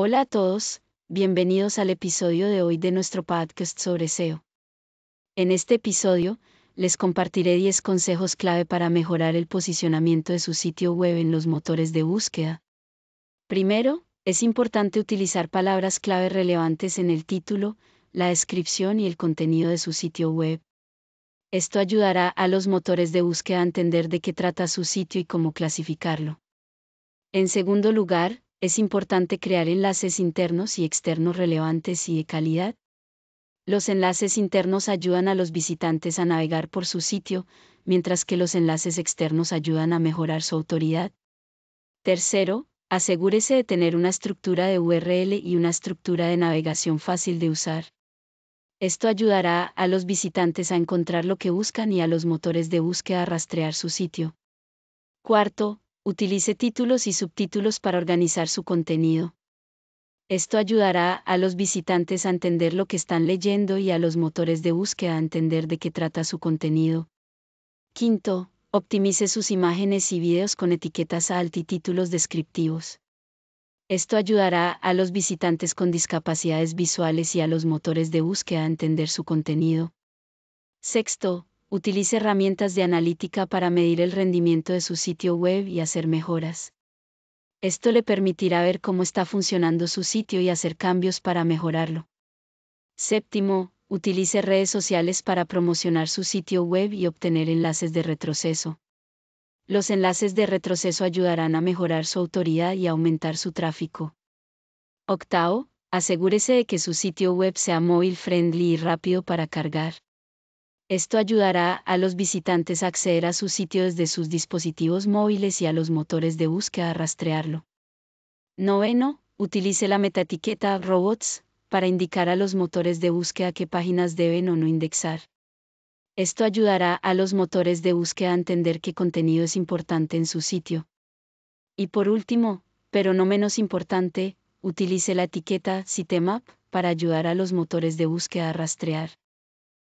Hola a todos, bienvenidos al episodio de hoy de nuestro podcast sobre SEO. En este episodio, les compartiré 10 consejos clave para mejorar el posicionamiento de su sitio web en los motores de búsqueda. Primero, es importante utilizar palabras clave relevantes en el título, la descripción y el contenido de su sitio web. Esto ayudará a los motores de búsqueda a entender de qué trata su sitio y cómo clasificarlo. En segundo lugar, es importante crear enlaces internos y externos relevantes y de calidad. Los enlaces internos ayudan a los visitantes a navegar por su sitio, mientras que los enlaces externos ayudan a mejorar su autoridad. Tercero, asegúrese de tener una estructura de URL y una estructura de navegación fácil de usar. Esto ayudará a los visitantes a encontrar lo que buscan y a los motores de búsqueda a rastrear su sitio. Cuarto, Utilice títulos y subtítulos para organizar su contenido. Esto ayudará a los visitantes a entender lo que están leyendo y a los motores de búsqueda a entender de qué trata su contenido. Quinto, optimice sus imágenes y videos con etiquetas alt y títulos descriptivos. Esto ayudará a los visitantes con discapacidades visuales y a los motores de búsqueda a entender su contenido. Sexto, utilice herramientas de analítica para medir el rendimiento de su sitio web y hacer mejoras. Esto le permitirá ver cómo está funcionando su sitio y hacer cambios para mejorarlo. Séptimo, utilice redes sociales para promocionar su sitio web y obtener enlaces de retroceso. Los enlaces de retroceso ayudarán a mejorar su autoridad y aumentar su tráfico. Octavo, asegúrese de que su sitio web sea móvil friendly y rápido para cargar. Esto ayudará a los visitantes a acceder a su sitio desde sus dispositivos móviles y a los motores de búsqueda a rastrearlo. Noveno, utilice la metaetiqueta robots para indicar a los motores de búsqueda qué páginas deben o no indexar. Esto ayudará a los motores de búsqueda a entender qué contenido es importante en su sitio. Y por último, pero no menos importante, utilice la etiqueta Sitemap para ayudar a los motores de búsqueda a rastrear.